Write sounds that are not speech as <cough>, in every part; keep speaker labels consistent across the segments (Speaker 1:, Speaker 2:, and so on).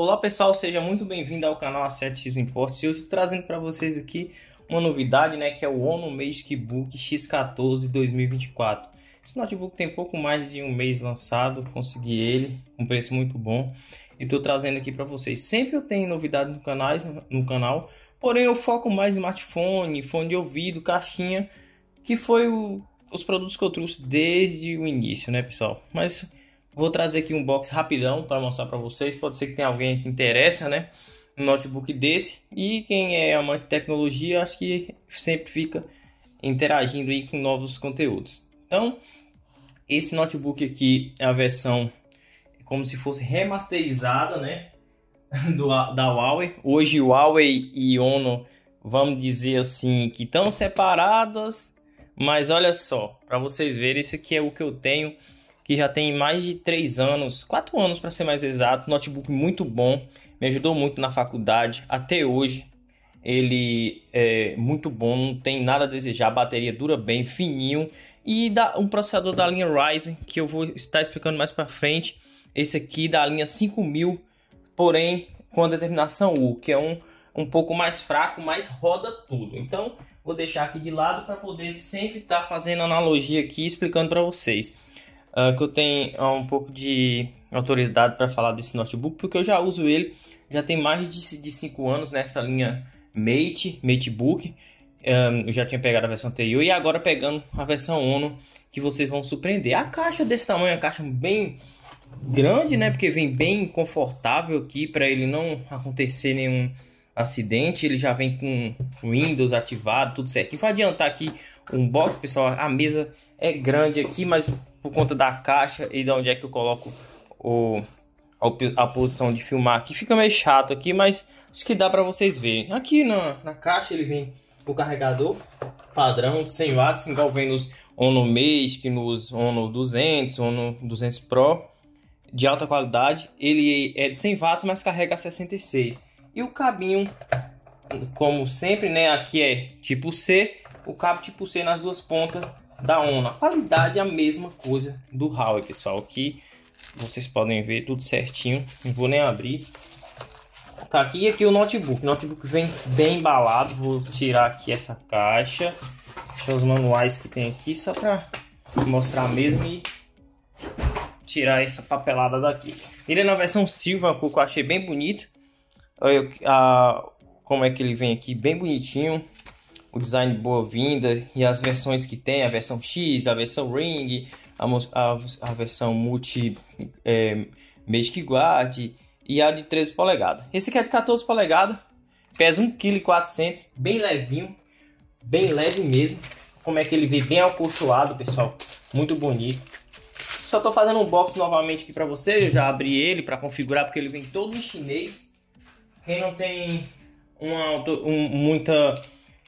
Speaker 1: Olá pessoal, seja muito bem-vindo ao canal A7X Imports. hoje estou trazendo para vocês aqui uma novidade, né, que é o Ono Magic Book X14 2024. Esse notebook tem pouco mais de um mês lançado, consegui ele, um preço muito bom e estou trazendo aqui para vocês. Sempre eu tenho novidade no canal, no canal, porém eu foco mais em smartphone, fone de ouvido, caixinha, que foi o, os produtos que eu trouxe desde o início, né, pessoal? Mas Vou trazer aqui um box rapidão para mostrar para vocês. Pode ser que tenha alguém que interessa, né? Um notebook desse. E quem é amante de tecnologia, acho que sempre fica interagindo aí com novos conteúdos. Então, esse notebook aqui é a versão como se fosse remasterizada, né? <laughs> Do, da Huawei. Hoje Huawei e Ono, vamos dizer assim, que estão separadas, mas olha só, para vocês verem, isso aqui é o que eu tenho que já tem mais de 3 anos, 4 anos para ser mais exato, notebook muito bom, me ajudou muito na faculdade, até hoje ele é muito bom, não tem nada a desejar, a bateria dura bem, fininho e dá um processador da linha Ryzen que eu vou estar explicando mais para frente, esse aqui da linha 5000, porém com a determinação U, que é um um pouco mais fraco, mas roda tudo. Então, vou deixar aqui de lado para poder sempre estar tá fazendo analogia aqui, explicando para vocês uh, que eu tenho ah, um pouco de autoridade para falar desse notebook, porque eu já uso ele já tem mais de 5 anos nessa linha Mate, Matebook. Ah, eu já tinha pegado a versão anterior e agora pegando a versão onu que vocês vão surpreender. A caixa desse tamanho, é a caixa bem grande, né? Porque vem bem confortável aqui para ele não acontecer nenhum acidente. Ele já vem com Windows ativado, tudo certo. E vou adiantar aqui um box, pessoal. A mesa é grande aqui, mas por conta da caixa e de onde é que eu coloco o, a, posição de filmar aqui, fica meio chato aqui, mas acho que dá para vocês verem. Aqui na, na caixa ele vem o carregador padrão de 100 watts, igual vem nos Ono Magic, nos Ono 200, Ono 200 Pro, de alta qualidade. Ele é de 100 watts, mas carrega 66. E o cabinho, como sempre, né, aqui é tipo C, o cabo tipo C nas duas pontas da ONU. A qualidade é a mesma coisa do Huawei, pessoal. Aqui vocês podem ver tudo certinho. Não vou nem abrir. Tá aqui aqui o notebook. O notebook vem bem embalado. Vou tirar aqui essa caixa. Deixar os manuais que tem aqui só para mostrar mesmo e tirar essa papelada daqui. Ele é na versão Silva, que eu achei bem bonito. Olha como é que ele vem aqui, bem bonitinho o design boa-vinda e as versões que tem, a versão X, a versão Ring, a, a, a versão multi é, Magic Guard e a de 13 polegadas. Esse aqui é de 14 polegadas, pesa 1,4 kg, bem levinho, bem leve mesmo. Como é que ele vem bem acolchoado, pessoal, muito bonito. Só estou fazendo um box novamente aqui para você, eu já abri ele para configurar porque ele vem todo em chinês. Quem não tem uma, um, muita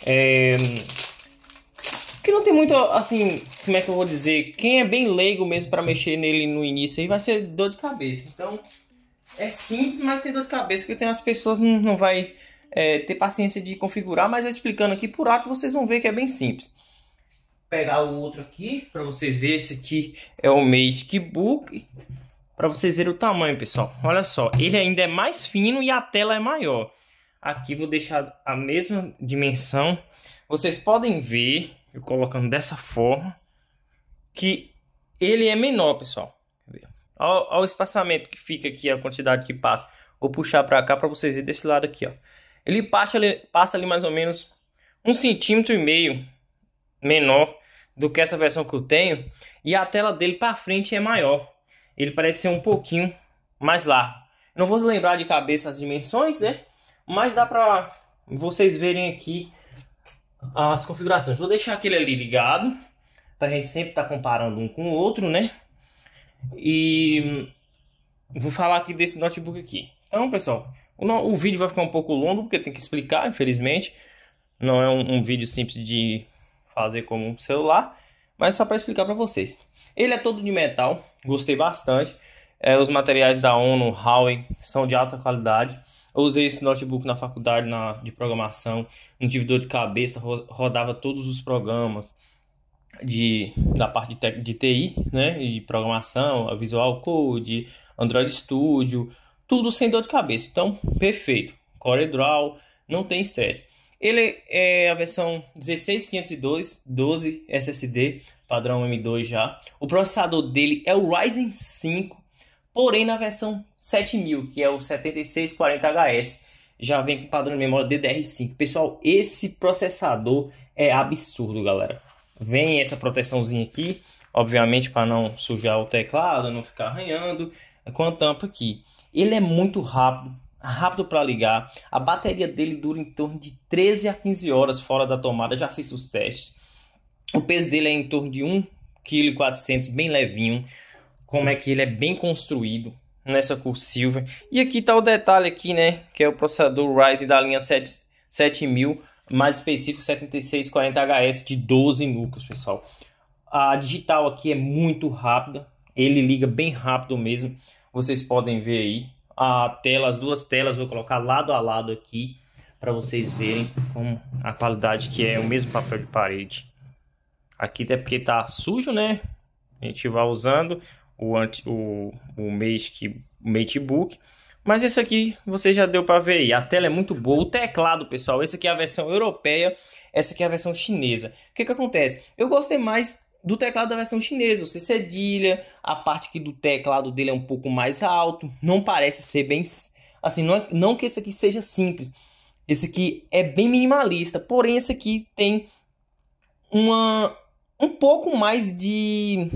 Speaker 1: é... Que não tem muito, assim, como é que eu vou dizer? Quem é bem leigo mesmo para mexer nele no início aí vai ser dor de cabeça. Então, é simples, mas tem dor de cabeça, porque tem as pessoas não, não vai é, ter paciência de configurar, mas eu explicando aqui por ato, vocês vão ver que é bem simples. Pegar o outro aqui, para vocês verem, esse aqui é o Magic Book, para vocês verem o tamanho, pessoal. Olha só, ele ainda é mais fino e a tela é maior. Aqui vou deixar a mesma dimensão. Vocês podem ver, eu colocando dessa forma, que ele é menor, pessoal. Olha o espaçamento que fica aqui, a quantidade que passa. Vou puxar para cá para vocês verem desse lado aqui, ó. Ele passa, ele passa ali mais ou menos um centímetro e meio menor do que essa versão que eu tenho. E a tela dele para frente é maior. Ele parece ser um pouquinho mais largo. Não vou lembrar de cabeça as dimensões, né? Mas dá pra vocês verem aqui as configurações. Vou deixar aquele ali ligado, para a gente sempre estar tá comparando um com o outro, né? E vou falar aqui desse notebook aqui. Então, pessoal, o, no... o vídeo vai ficar um pouco longo, porque tem que explicar, infelizmente. Não é um, um vídeo simples de fazer como um celular, mas só para explicar para vocês. Ele é todo de metal, gostei bastante. É, os materiais da ONU, Huawei, são de alta qualidade. Eu usei esse notebook na faculdade na, de programação, não tive dor de cabeça, ro rodava todos os programas de, da parte de, de TI, né? De programação, Visual Code, Android Studio, tudo sem dor de cabeça. Então, perfeito. CorelDRAW, não tem estresse. Ele é a versão 16502, 12 SSD, padrão M2 já. O processador dele é o Ryzen 5 porém na versão 7000, que é o 7640HS, já vem com padrão de memória DDR5. Pessoal, esse processador é absurdo, galera. Vem essa proteçãozinha aqui, obviamente para não sujar o teclado, não ficar arranhando, é com a tampa aqui. Ele é muito rápido, rápido para ligar. A bateria dele dura em torno de 13 a 15 horas fora da tomada, já fiz os testes. O peso dele é em torno de 1,4 kg, bem levinho como é que ele é bem construído nessa silver E aqui está o detalhe aqui, né, que é o processador Ryzen da linha 7, 7000, mais específico 7640HS de 12 núcleos, pessoal. A digital aqui é muito rápida, ele liga bem rápido mesmo. Vocês podem ver aí a tela, as duas telas, vou colocar lado a lado aqui para vocês verem como a qualidade que é o mesmo papel de parede. Aqui até porque tá sujo, né? A gente vai usando, o, anti, o, o Magic, Matebook. Mas esse aqui você já deu para ver aí. A tela é muito boa. O teclado, pessoal, essa aqui é a versão europeia. Essa aqui é a versão chinesa. O que, que acontece? Eu gostei mais do teclado da versão chinesa. Você cedilha, a parte aqui do teclado dele é um pouco mais alto. Não parece ser bem... Assim, não, é, não que esse aqui seja simples. Esse aqui é bem minimalista. Porém, esse aqui tem uma... Um pouco mais de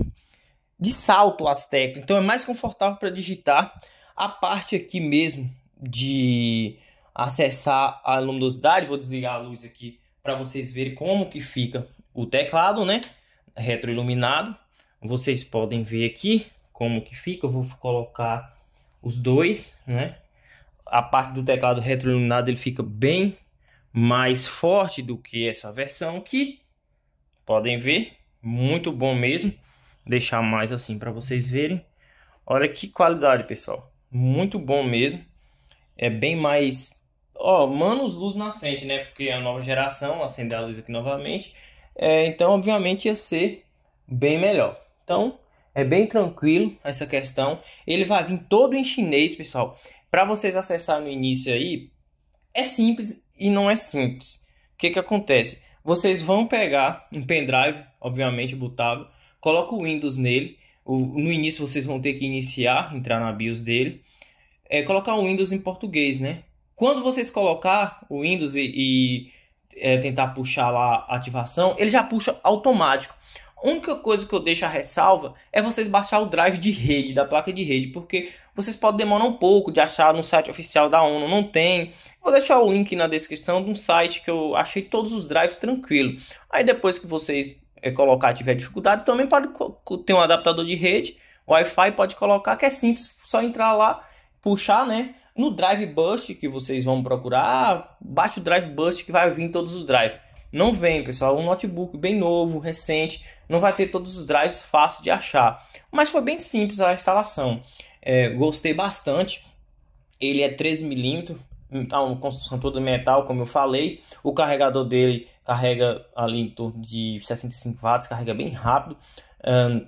Speaker 1: de salto as teclas. Então é mais confortável para digitar a parte aqui mesmo de acessar a luminosidade. Vou desligar a luz aqui para vocês verem como que fica o teclado, né? Retroiluminado. Vocês podem ver aqui como que fica. Eu vou colocar os dois, né? A parte do teclado retroiluminado ele fica bem mais forte do que essa versão aqui. Podem ver, muito bom mesmo deixar mais assim para vocês verem. Olha que qualidade, pessoal. Muito bom mesmo. É bem mais... Ó, manos luz na frente, né? Porque é a nova geração, acender a luz aqui novamente. É, então, obviamente, ia ser bem melhor. Então, é bem tranquilo essa questão. Ele vai vir todo em chinês, pessoal. Para vocês acessar no início aí, é simples e não é simples. O que que acontece? Vocês vão pegar um pendrive, obviamente botável, coloca o Windows nele. O, no início vocês vão ter que iniciar, entrar na BIOS dele, é, colocar o Windows em português, né? Quando vocês colocar o Windows e, e é, tentar puxar lá a ativação, ele já puxa automático. A única coisa que eu deixo a ressalva é vocês baixar o drive de rede, da placa de rede, porque vocês podem demorar um pouco de achar no site oficial da ONU, não tem. Vou deixar o link na descrição de um site que eu achei todos os drives tranquilo. Aí depois que vocês é colocar tiver dificuldade, também pode ter um adaptador de rede, Wi-Fi pode colocar, que é simples, só entrar lá, puxar, né? No Drive Bust que vocês vão procurar, ah, baixa o Drive Bust que vai vir todos os drives. Não vem, pessoal, é um notebook bem novo, recente, não vai ter todos os drives fácil de achar. Mas foi bem simples a instalação. É, gostei bastante. Ele é 13 milímetros, então, uma construção toda metal, como eu falei. O carregador dele carrega ali em torno de 65 watts, carrega bem rápido. Um,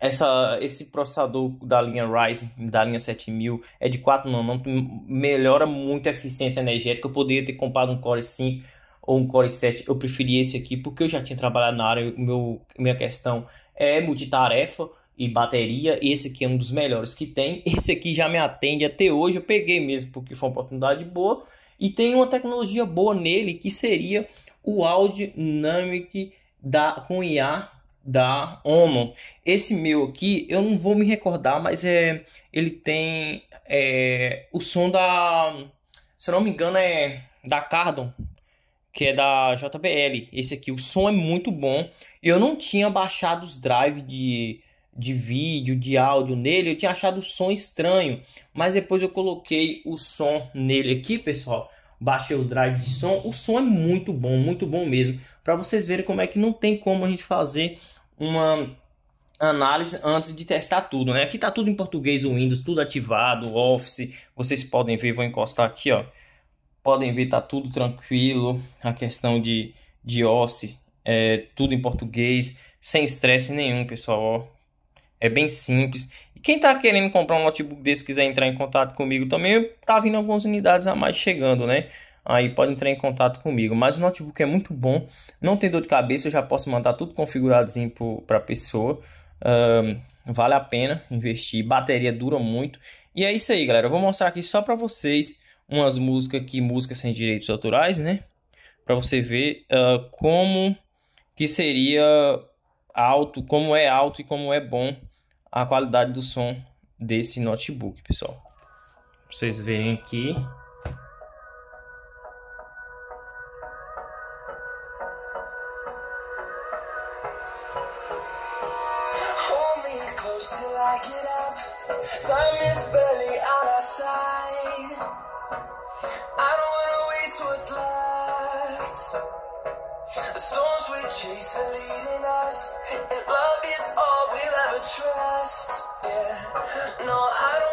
Speaker 1: essa, esse processador da linha Ryzen, da linha 7000, é de 4 nanômetros, melhora muito a eficiência energética. Eu poderia ter comprado um Core 5 ou um Core 7, eu preferi esse aqui porque eu já tinha trabalhado na área, meu, minha questão é multitarefa, e bateria. Esse aqui é um dos melhores que tem. <laughs> Esse aqui já me atende até hoje. Eu peguei mesmo porque foi uma oportunidade boa. E tem uma tecnologia boa nele que seria o Audio Dynamic da, com IA da Ono Esse meu aqui, eu não vou me recordar, mas é ele tem é, o som da, se eu não me engano, é da Cardon, que é da JBL. Esse aqui, o som é muito bom. Eu não tinha baixado os drive de de vídeo, de áudio nele, eu tinha achado o som estranho, mas depois eu coloquei o som nele aqui, pessoal. Baixei o drive de som, o som é muito bom, muito bom mesmo, para vocês verem como é que não tem como a gente fazer uma análise antes de testar tudo, né? Aqui tá tudo em português, o Windows tudo ativado, Office, vocês podem ver, vou encostar aqui, ó. Podem ver, tá tudo tranquilo, a questão de de Office, é, tudo em português, sem estresse nenhum, pessoal, ó é bem simples. E quem está querendo comprar um notebook desse, quiser entrar em contato comigo também, tá vindo algumas unidades a mais chegando, né? Aí pode entrar em contato comigo. Mas o notebook é muito bom, não tem dor de cabeça, eu já posso mandar tudo configuradozinho para a pessoa. vale a pena investir, bateria dura muito. E é isso aí, galera. Eu vou mostrar aqui só para vocês umas músicas que músicas sem direitos autorais, né? Para você ver uh, como que seria alto, como é alto e como é bom a qualidade do som desse notebook, pessoal. vocês veem aqui. The storms we chase are leading us, and love is all. trust, yeah. No, I don't.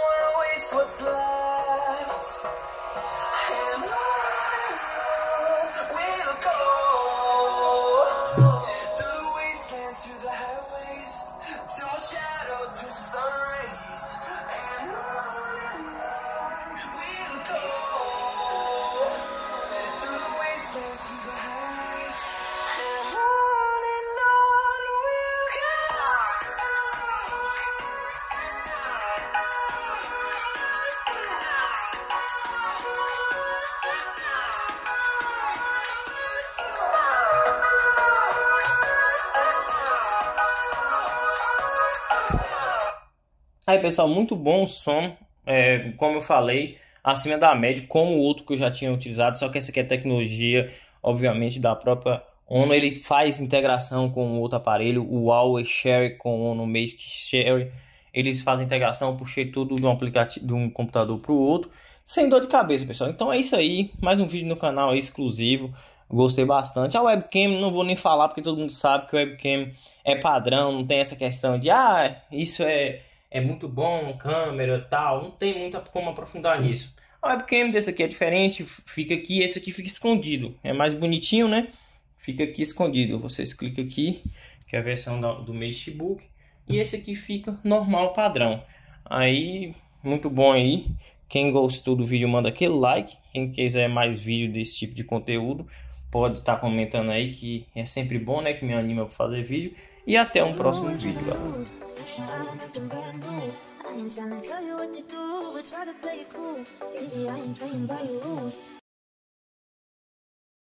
Speaker 1: Aí, pessoal, muito bom o som. É, como eu falei, acima da média, como o outro que eu já tinha utilizado, só que essa aqui é tecnologia, obviamente, da própria Ono. Ele faz integração com outro aparelho, o Huawei Share com o Ono Magic Share. Eles fazem integração, puxei tudo de um, aplicativo, de um computador para o outro, sem dor de cabeça, pessoal. Então é isso aí, mais um vídeo no canal exclusivo, gostei bastante. A webcam, não vou nem falar, porque todo mundo sabe que webcam é padrão, não tem essa questão de, ah, isso é é muito bom, câmera tal, não tem muito como aprofundar nisso. A webcam desse aqui é diferente, fica aqui, esse aqui fica escondido, é mais bonitinho, né? Fica aqui escondido, vocês clicam aqui, que é a versão do, do e esse aqui fica normal, padrão. Aí, muito bom aí, quem gostou do vídeo manda aquele like, quem quiser mais vídeo desse tipo de conteúdo, pode estar tá comentando aí, que é sempre bom, né? Que me anima a fazer vídeo, e até um próximo vídeo, galera. I ain't nothing brand new I ain't trying to tell you what to do But try to play it cool Really, I ain't playing by your rules